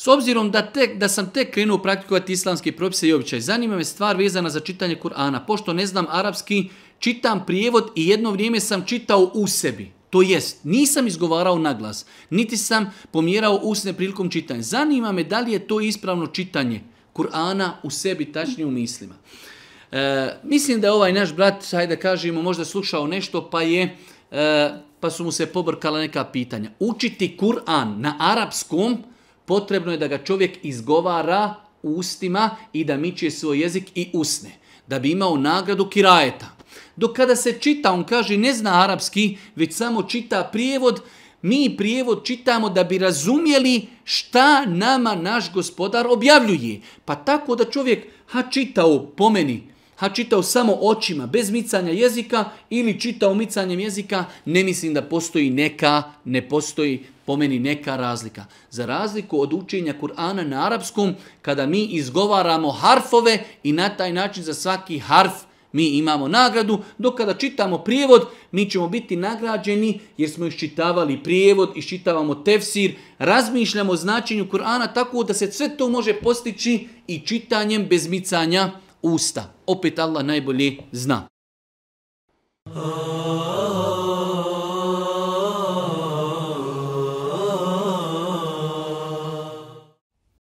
S obzirom da, tek, da sam tek krenuo praktikovati islamski propise i običaj, zanima me stvar vezana za čitanje Kur'ana. Pošto ne znam arapski, čitam prijevod i jedno vrijeme sam čitao u sebi. To jest, nisam izgovarao na glas, niti sam pomjerao usne prilikom čitanja. Zanima me da li je to ispravno čitanje Kur'ana u sebi, tačnije u mislima. E, mislim da je ovaj naš brat, hajde da kažemo, možda slušao nešto pa je... E, pa su mu se pobrkala neka pitanja. Učiti Kur'an na arapskom potrebno je da ga čovjek izgovara ustima i da miče svoj jezik i usne, da bi imao nagradu kirajeta. Dok kada se čita, on kaže ne zna arapski, već samo čita prijevod, mi prijevod čitamo da bi razumjeli šta nama naš gospodar objavljuje. Pa tako da čovjek ha čitao pomeni ha čitao samo očima, bez micanja jezika ili čitao micanjem jezika, ne mislim da postoji neka, ne postoji po meni neka razlika. Za razliku od učenja Kur'ana na arapskom, kada mi izgovaramo harfove i na taj način za svaki harf mi imamo nagradu, dok kada čitamo prijevod, mi ćemo biti nagrađeni jer smo iščitavali prijevod, iščitavamo tefsir, razmišljamo o značenju Kur'ana tako da se sve to može postići i čitanjem bez micanja usta. Opet Allah najbolje zna.